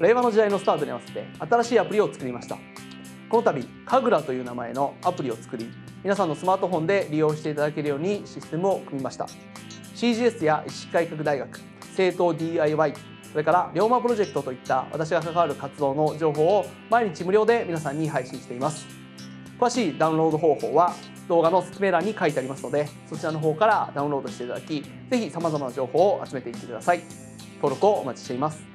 令和の時代のスタートに合わせて新しいアプリを作りましたこの度カグラという名前のアプリを作り皆さんのスマートフォンで利用していただけるようにシステムを組みました CGS や医師改革大学政党 DIY それから龍馬プロジェクトといった私が関わる活動の情報を毎日無料で皆さんに配信しています詳しいダウンロード方法は動画の説明欄に書いてありますのでそちらの方からダウンロードしていただきぜひ様々な情報を集めていってください登録をお待ちしています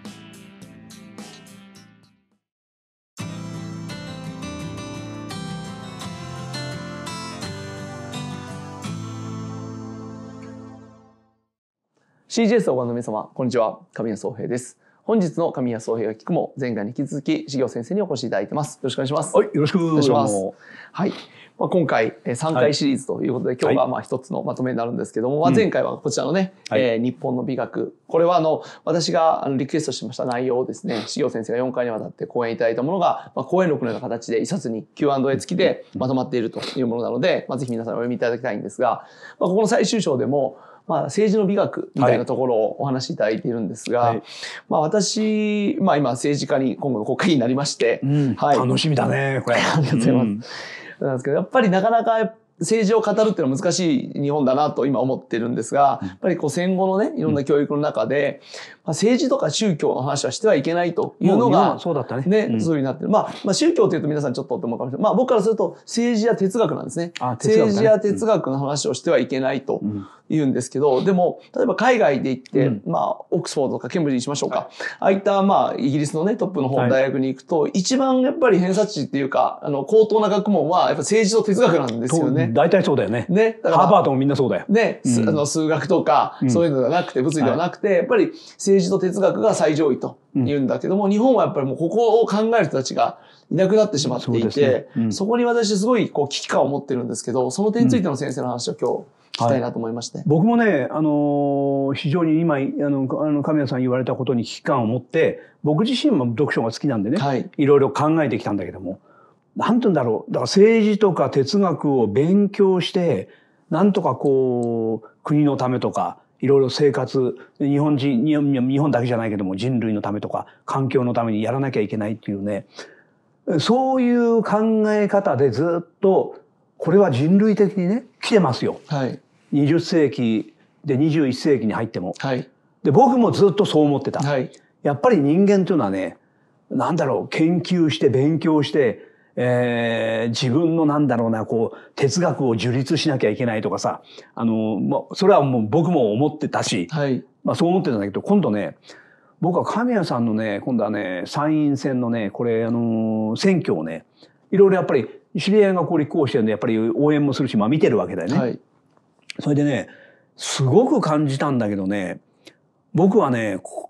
CGS をご覧の皆様、こんにちは。神谷宗平です。本日の神谷宗平が聞くも、前回に引き続き、事業先生にお越しいただいてます。よろしくお願いします。はい、よろしくお願いします。はい。まあ、今回、3回シリーズということで、はい、今日はまあ一つのまとめになるんですけども、はい、まあ、前回はこちらのね、うん、えー、日本の美学。これは、あの、私がリクエストしました内容をですね、事業先生が4回にわたって講演いただいたものが、まあ、講演録のような形で、一冊に Q&A 付きでまとまっているというものなので、まあ、ぜひ皆さんお読みいただきたいんですが、まあ、ここの最終章でも、まあ、政治の美学みたいなところをお話しいただいているんですが、はい、まあ、私、まあ、今政治家に今後の国会員になりまして、うん、はい、楽しみだね、これ。ありがとうございます。うん、なんですけど、やっぱりなかなか政治を語るっていうのは難しい日本だなと今思ってるんですが、やっぱりこう戦後のね、いろんな教育の中で、政治とか宗教の話はしてはいけないというのが、そうだったね。ね、そういうになってる。まあ、まあ、宗教というと皆さんちょっとって思うかもしれない。まあ、僕からすると政治や哲学なんですね。政治や哲学の話をしてはいけないと言うんですけど、でも、例えば海外で行って、まあ、オックスフォードとかケンブリッジにしましょうか。ああいった、まあ、イギリスのね、トップの方の大学に行くと、一番やっぱり偏差値っていうか、あの、高等な学問は、やっぱ政治と哲学なんですよね。大体そうだよね。ね。ハーバードもみんなそうだよ。ね、あの数学とか、そういうのではなくて、物理ではなくて、やっぱり政政治と哲学が最上位と言うんだけども、うん、日本はやっぱりもうここを考える人たちがいなくなってしまっていて、そ、ねうん、そこに私すごいこう危機感を持ってるんですけど、その点についての先生の話を今日、たいなと思いまして、はい、僕もね、あのー、非常に今あのあの神谷さん言われたことに危機感を持って僕自身も読書が好きなんでね、はい、いろいろ考えてきたんだけども何て言うんだろうだから政治とか哲学を勉強してなんとかこう国のためとかいろいろ生活、日本人、日本だけじゃないけども人類のためとか環境のためにやらなきゃいけないっていうね、そういう考え方でずっと、これは人類的にね、来てますよ。はい、20世紀で21世紀に入っても。はい、で、僕もずっとそう思ってた。はい、やっぱり人間というのはね、なんだろう、研究して勉強して、えー、自分のなんだろうな、こう、哲学を樹立しなきゃいけないとかさ、あの、まあ、それはもう僕も思ってたし、はい、まあそう思ってたんだけど、今度ね、僕は神谷さんのね、今度はね、参院選のね、これ、あのー、選挙をね、いろいろやっぱり、知り合いがこう立候補してるんで、やっぱり応援もするし、まあ見てるわけだよね。はい、それでね、すごく感じたんだけどね、僕はね、こ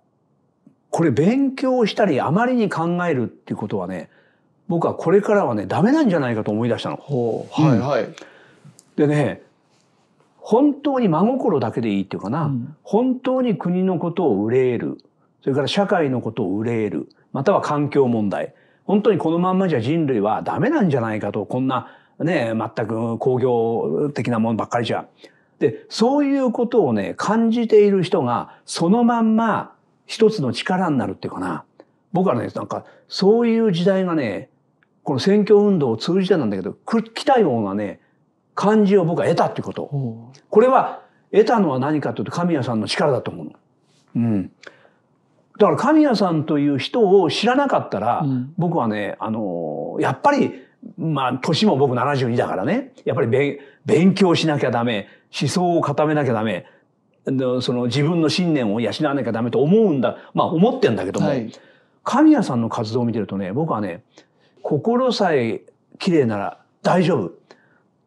れ勉強したり、あまりに考えるっていうことはね、僕はこれからはねダメなんじゃないかと思い出したの。はいはい、でね本当に真心だけでいいっていうかな、うん、本当に国のことを憂えるそれから社会のことを憂えるまたは環境問題本当にこのまんまじゃ人類はダメなんじゃないかとこんなね全く工業的なものばっかりじゃ。でそういうことをね感じている人がそのまんま一つの力になるっていうかな僕はねなんかそういう時代がねこの選挙運動を通じてなんだけど、来たようなね、感じを僕は得たってこと。これは得たのは何かというと神谷さんの力だと思うの。うん。だから神谷さんという人を知らなかったら、うん、僕はね、あの、やっぱり、まあ、年も僕72だからね、やっぱり勉強しなきゃダメ、思想を固めなきゃダメ、その自分の信念を養わなきゃダメと思うんだ、まあ思ってんだけども、はい、神谷さんの活動を見てるとね、僕はね、心さえ綺麗なら大丈夫。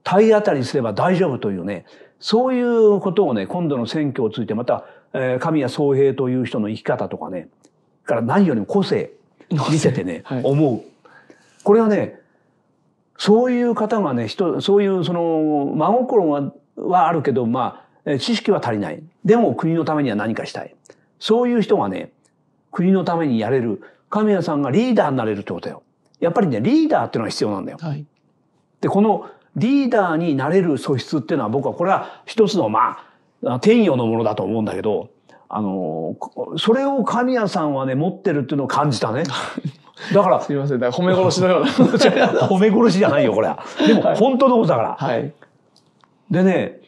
体当たりすれば大丈夫というね、そういうことをね、今度の選挙をついてまた、えー、神谷宗平という人の生き方とかね、から何よりも個性見せてね、はい、思う。これはね、そういう方がね、人、そういうその、真心ははあるけど、まあ、知識は足りない。でも国のためには何かしたい。そういう人がね、国のためにやれる。神谷さんがリーダーになれるってことよ。やっぱりね、リーダーっていうのが必要なんだよ。はい、で、このリーダーになれる素質っていうのは僕はこれは一つのまあ、転用のものだと思うんだけど、あの、それを神谷さんはね、持ってるっていうのを感じたね。だから。すみません。だ褒め殺しのような。褒め殺しじゃないよ、これは。でも、本当のことだから。はい。でね、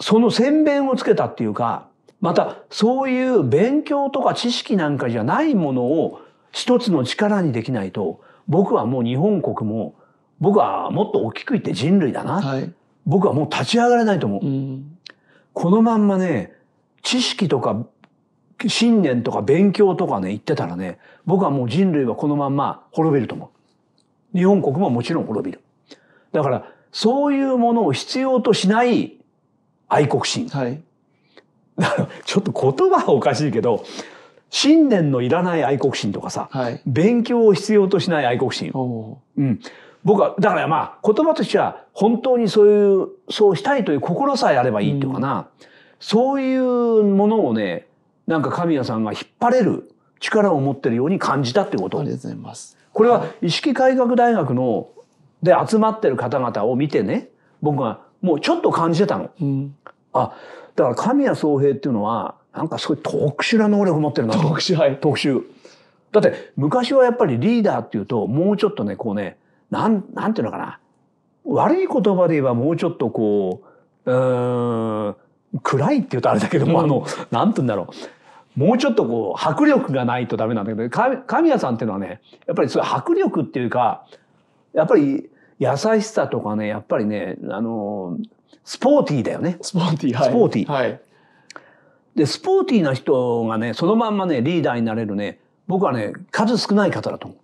その宣弁をつけたっていうか、また、そういう勉強とか知識なんかじゃないものを一つの力にできないと、僕はもう日本国も、僕はもっと大きく言って人類だな。はい、僕はもう立ち上がれないと思う。うん、このまんまね、知識とか信念とか勉強とかね、言ってたらね、僕はもう人類はこのまんま滅びると思う。日本国ももちろん滅びる。だから、そういうものを必要としない愛国心。はい。だから、ちょっと言葉はおかしいけど、信念のいらない愛国心とかさ、はい、勉強を必要としない愛国心。うん、僕は、だからまあ、言葉としては、本当にそういう、そうしたいという心さえあればいいっていうかな、うん、そういうものをね、なんか神谷さんが引っ張れる力を持ってるように感じたってこと。ありがとうございます。これは、意識改革大学の、で集まってる方々を見てね、僕はもうちょっと感じてたの。うん、あ、だから神谷宗平っていうのは、なんかすごい特殊な能力持ってるな特殊、はい。特殊。だって昔はやっぱりリーダーっていうともうちょっとね、こうね、なん、なんていうのかな。悪い言葉で言えばもうちょっとこう、うん、暗いって言うとあれだけども、あの、なんて言うんだろう。もうちょっとこう、迫力がないとダメなんだけど、神谷さんっていうのはね、やっぱりそう迫力っていうか、やっぱり優しさとかね、やっぱりね、あの、スポーティーだよね。スポーティー、はい、スポーティー。はい。で、スポーティーな人がね、そのまんまね、リーダーになれるね、僕はね、数少ない方だと思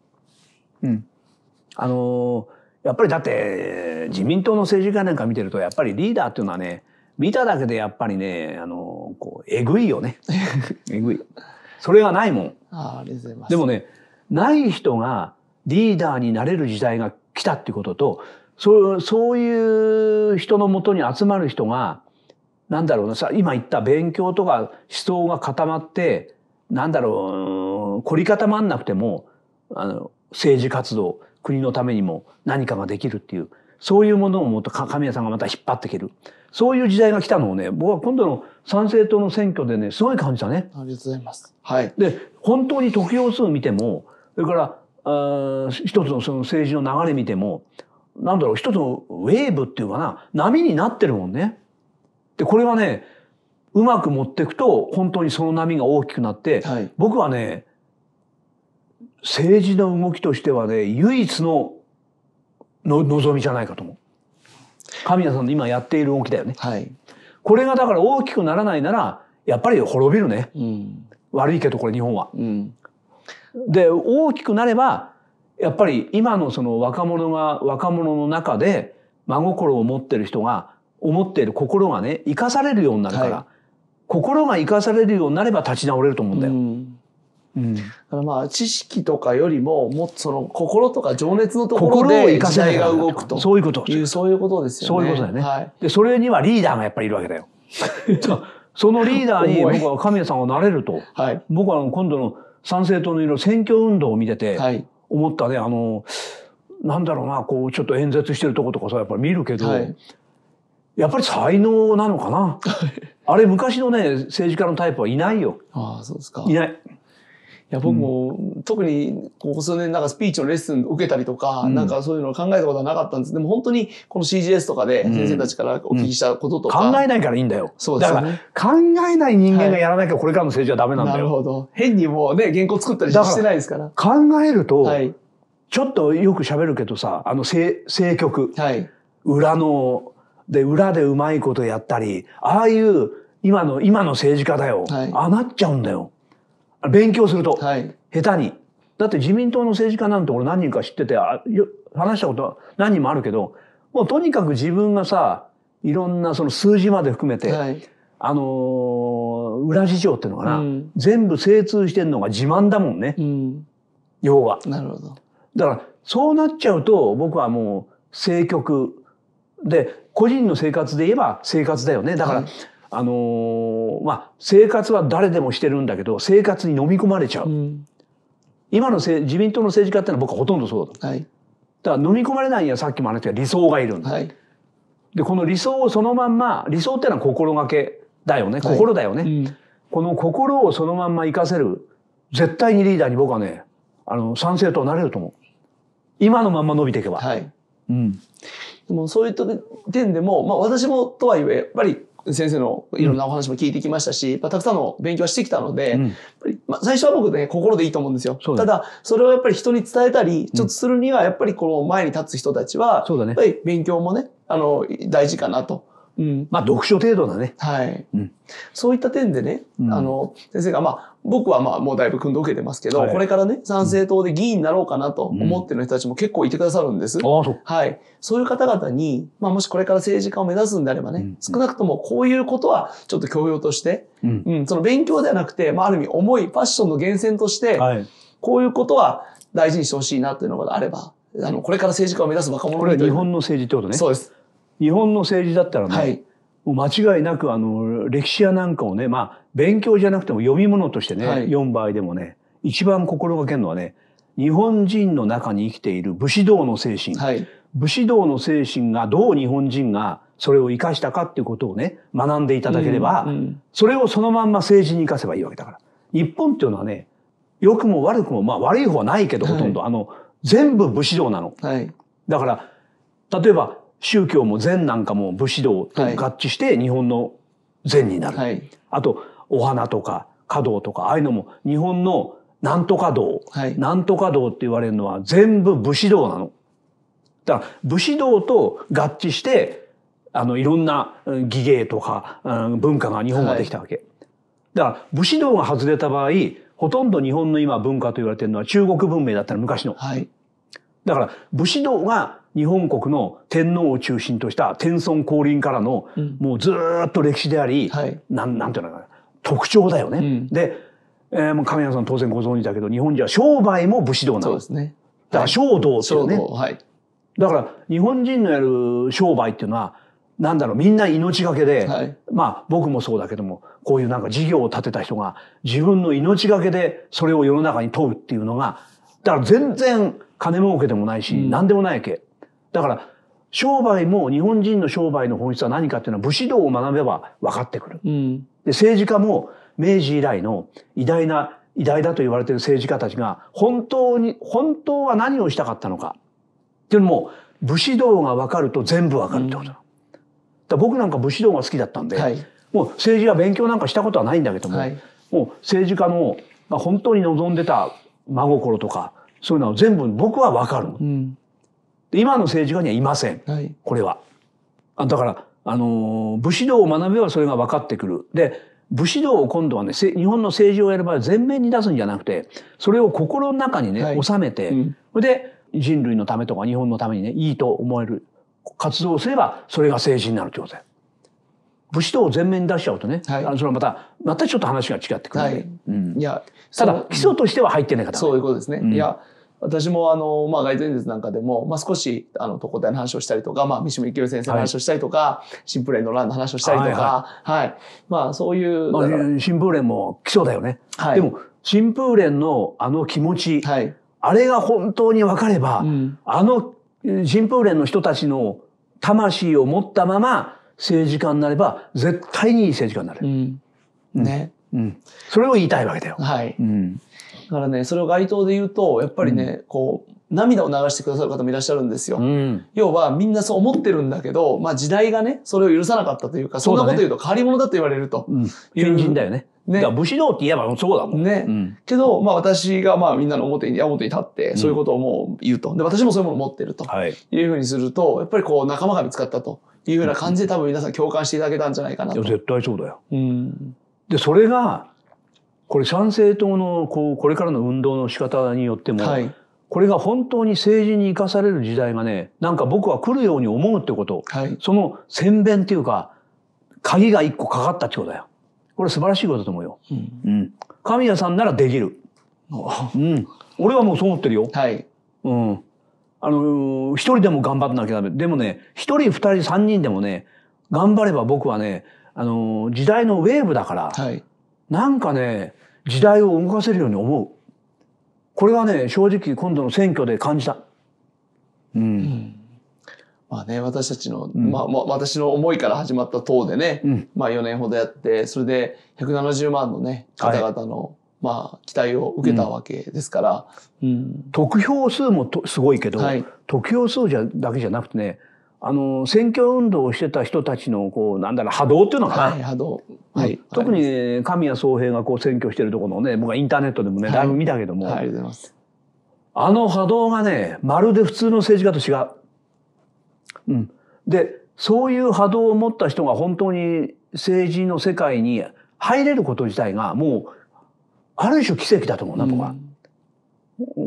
う。うん。あのー、やっぱりだって、自民党の政治家なんか見てると、やっぱりリーダーっていうのはね、見ただけでやっぱりね、あのー、こう、えぐいよね。えぐい。それがないもん。あありがとうございます。でもね、ない人がリーダーになれる時代が来たってことと、そうそういう人のもとに集まる人がなんだろうな、さ、今言った勉強とか思想が固まって、なんだろう、凝り固まんなくても、あの、政治活動、国のためにも何かができるっていう、そういうものをもっと神谷さんがまた引っ張っていける。そういう時代が来たのをね、僕は今度の参政党の選挙でね、すごい感じたね。ありがとうございます。はい。で、本当に得票数見ても、それから、あ一つのその政治の流れ見ても、なんだろう、一つのウェーブっていうかな、波になってるもんね。で、これはね、うまく持っていくと、本当にその波が大きくなって、はい、僕はね、政治の動きとしてはね、唯一のの望みじゃないかと思う。神谷さんの今やっている動きだよね。はい、これがだから大きくならないなら、やっぱり滅びるね。うん、悪いけど、これ日本は。うん、で、大きくなれば、やっぱり今のその若者が、若者の中で真心を持ってる人が、思っている心がね生かされるようになるから、はい、心が生かされるようになれば立ち直れると思うんだよ。うんうん、だからまあ知識とかよりももっとその心とか情熱のところで時代が動くとそういうこというそういうことですよね。そういうことだよね。はい、でそれにはリーダーがやっぱりいるわけだよ。そのリーダーに僕は神谷さんがなれると、はい、僕は今度の参政党のいろ選挙運動を見てて思ったね、はい、あのなんだろうなこうちょっと演説してるとことかさやっぱり見るけど、はい、やっぱり才能なのかな。あれ昔のね、政治家のタイプはいないよ。ああ、そうですか。いない。いや、僕も、うん、特に、ここ数年、なんかスピーチのレッスン受けたりとか、うん、なんかそういうのを考えたことはなかったんです。でも本当に、この CGS とかで先生たちからお聞きしたこととか。うん、考えないからいいんだよ。そうですね。だから、考えない人間がやらなきゃこれからの政治はダメなんだよ。はい、なるほど。変にもうね、原稿作ったりしてないですから。から考えると、はい、ちょっとよく喋るけどさ、あの、政、政局。はい。裏ので、裏でうまいことやったり、ああいう今の、今の政治家だよ。はい、ああなっちゃうんだよ。勉強すると。はい、下手に。だって自民党の政治家なんて俺何人か知ってて、あ話したことは何人もあるけど、もうとにかく自分がさ、いろんなその数字まで含めて、はい、あのー、裏事情っていうのかな、うん、全部精通してんのが自慢だもんね。うん、要は。なるほど。だから、そうなっちゃうと、僕はもう、政局、で個人の生活で言えば生活だよねだから、はい、あのー、まあ生活は誰でもしてるんだけど生活に飲み込まれちゃう、うん、今のせ自民党の政治家ってのは僕はほとんどそうだ、はい、だから飲み込まれないんやさっきも話した理想がいるんだ、はい、でこの理想をそのまんま理想ってのは心がけだよね心だよね、はいうん、この心をそのまんま生かせる絶対にリーダーに僕はねあの賛成はなれると思う今のまんま伸びていけば。はいうん、でもそういった点でも、まあ、私もとはいえやっぱり先生のいろんなお話も聞いてきましたし、まあ、たくさんの勉強はしてきたので、うん、まあ、最初は僕ね、心でいいと思うんですよ。ただ、それをやっぱり人に伝えたり、ちょっとするには、やっぱりこの前に立つ人たちは、うんね、やっぱり勉強もね、あの、大事かなと。うん、まあ読書程度だね。はい。うん、そういった点でね、うん、あの、先生が、まあ、僕はまあもうだいぶ訓導受けてますけど、はい、これからね、参政党で議員になろうかなと思ってる人たちも結構いてくださるんです。うはい。そういう方々に、まあもしこれから政治家を目指すんであればね、少なくともこういうことはちょっと教養として、うん、その勉強ではなくて、まあある意味重い、ファッションの源泉として、はい、こういうことは大事にしてほしいなっていうのがあれば、あの、これから政治家を目指す若者に。これは日本の政治ってことね。そうです。日本の政治だったらね、はい、間違いなくあの歴史やなんかをね、まあ、勉強じゃなくても読み物としてね、はい、場合でもね一番心がけるのはね日本人の中に生きている武士道の精神、はい、武士道の精神がどう日本人がそれを生かしたかっていうことをね学んでいただければ、うんうん、それをそのまんま政治に生かせばいいわけだから。日本っていうのはね良くも悪くも、まあ、悪い方はないけどほとんど、はい、あの全部武士道なの。だから例えば宗教も禅なんかも武士道と合致して日本の禅になる。はい、あと、お花とか華道とか、ああいうのも日本のなんとか道、はい、なんとか道って言われるのは全部武士道なの。だから武士道と合致して、あの、いろんな技芸とか、文化が日本ができたわけ。はい、だから武士道が外れた場合、ほとんど日本の今文化と言われてるのは中国文明だったら昔の。はい、だから武士道が日本国の天皇を中心とした天孫降臨からの、もうずっと歴史であり、はい、なんなんていうのかな特徴だよね。うん、で、えー、神谷さん当然ご存知だけど日本人は商売も武士道なの。ですね。だから商道っていうね。はい、だから日本人のやる商売っていうのはなんだろうみんな命がけで、はい、まあ僕もそうだけどもこういうなんか事業を立てた人が自分の命がけでそれを世の中に問うっていうのがだから全然金儲けでもないし、うん、何でもないわけ。だから、商売も日本人の商売の本質は何かっていうのは武士道を学べば分かってくる。うん、で政治家も明治以来の偉大な偉大だと言われている政治家たちが本当に本当は何をしたかったのかっていうのも武士道が分かると全部分かるってことだ。うん、だ僕なんか武士道が好きだったんで、はい、もう政治は勉強なんかしたことはないんだけども、はい、もう政治家の本当に望んでた真心とかそういうのは全部僕は分かる。うん今の政治家にはいません、はい、これは。だからあの武士道を学べばそれが分かってくる。で武士道を今度はね日本の政治をやれば全面に出すんじゃなくてそれを心の中にね、はい、収めて、うん、それで人類のためとか日本のためにねいいと思える活動をすればそれが政治になるということで武士道を全面に出しちゃうとね、はい、あのそれはまたまたちょっと話が違ってくるので、はいうん、いやただ基礎としては入ってない方、ね、そういうことですね。うん、いや私もあの、まあ、街頭演説なんかでも、まあ、少し、あの、特攻隊の話をしたりとか、まあ、三島由紀夫先生の話をしたりとか、新風連の乱の話をしたりとか、はい、はいはい、まあ、そういう。まあ、新風連も基礎だよね。はい。でも、新風連のあの気持ち、はい、あれが本当に分かれば、うん、あの、新風連の人たちの魂を持ったまま政治家になれば、絶対にいい政治家になる。うん。ね。うん。それを言いたいわけだよ。はい。うん。だからね、それを街頭で言うと、やっぱりね、うん、こう、涙を流してくださる方もいらっしゃるんですよ。うん、要はみんなそう思ってるんだけど、まあ時代がね、それを許さなかったというか、そんなこと言うと変わり者だと言われると。変、うん、人だよね。ね。だから武士道って言えばそうだもんね。うん、けど、まあ私がまあみんなの表に、矢本に立って、そういうことをもう言うと。で、私もそういうものを持ってると。はい。いうふうにすると、やっぱりこう仲間が見つかったというふうな感じで多分皆さん共感していただけたんじゃないかなと。いや、絶対そうだよ。うん。で、それが、これ参政党のこうこれからの運動の仕方によっても、はい、これが本当に政治に生かされる時代がね、なんか僕は来るように思うってこと、はい、その宣弁っていうか、鍵が一個かかったってことだよ。これ素晴らしいことだと思うよ。うん。うん、神谷さんならできる。うん。俺はもうそう思ってるよ。はい。うん。あの、一人でも頑張んなきゃダメ。でもね、一人、二人、三人でもね、頑張れば僕はね、あの、時代のウェーブだから、はい、なんかね、時代を動かせるように思う。これはね、正直今度の選挙で感じた。うん。うん、まあね、私たちの、うん、まあ、まあ、私の思いから始まった党でね、うん、まあ4年ほどやって、それで170万のね、方々の、はい、まあ、期待を受けたわけですから。うん。得票数もとすごいけど、はい、得票数じゃだけじゃなくてね、あの選挙運動をしてた人たちのこうなんだろう波動っていうのかな、はい、波動、はい、特に神谷宗平がこう選挙してるところのね僕はインターネットでもね、だいぶ見たけども、あの波動がねまるで普通の政治家と違う。うん、でそういう波動を持った人が本当に政治の世界に入れること自体がもうある種奇跡だと思うな僕は。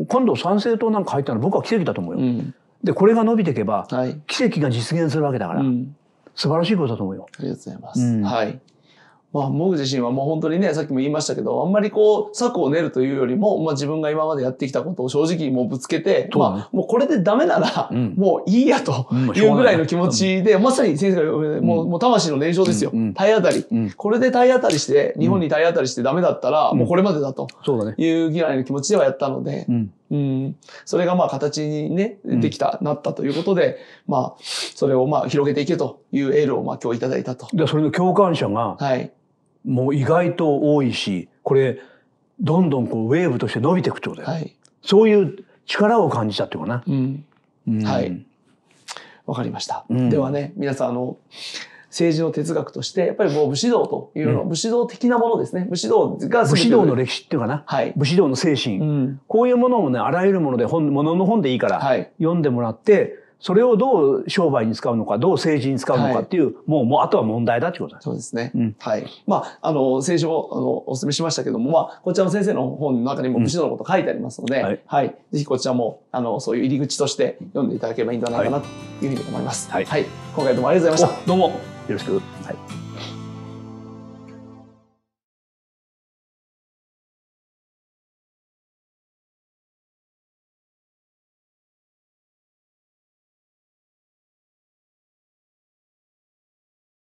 今度参政党なんか入ったの僕は奇跡だと思うよ。うんで、これが伸びていけば、はい、奇跡が実現するわけだから、うん、素晴らしいことだと思うよ。ありがとうございます。うん、はい。まあ、僕自身はもう本当にね、さっきも言いましたけど、あんまりこう、策を練るというよりも、まあ自分が今までやってきたことを正直もうぶつけて、まあ、もうこれでダメなら、もういいやというぐらいの気持ちで、まさに先生が、うもう、もう魂の燃焼ですよ。体当たり、これで体当たりして、日本に体当たりしてダメだったら、もうこれまでだと。そうだね。いうぐらいの気持ちではやったので、うん、それがまあ形にね、できた、うん、なったということで、まあ、それをまあ広げていけというエールをまあ今日いただいたと。で、それの共感者が、はい。もう意外と多いし、これ、どんどんこうウェーブとして伸びていくってことだよ。はい。そういう力を感じたっていうかな。うん。うん、はい。わかりました。うん、ではね、皆さん、あの、政治の哲学として、やっぱりもう武士道というの、うん、武士道的なものですね。武士道が武士道の歴史っていうかな。はい、武士道の精神、うん、こういうものもね、あらゆるもので本、ものの本でいいから、読んでもらって、それをどう商売に使うのか、どう政治に使うのかっていう、はい、もう、もう、あとは問題だってことだ。そうですね。うん、はい。まあ、あの、先週も、あの、お勧めしましたけども、まあ、こちらの先生の本の中にも武士道のこと書いてありますので、うんはい、はい、ぜひこちらも、あの、そういう入り口として読んでいただければいいんじゃないかな、というふうに思います。はい、はい。今回どうもありがとうございました。どうも。よろしく。はい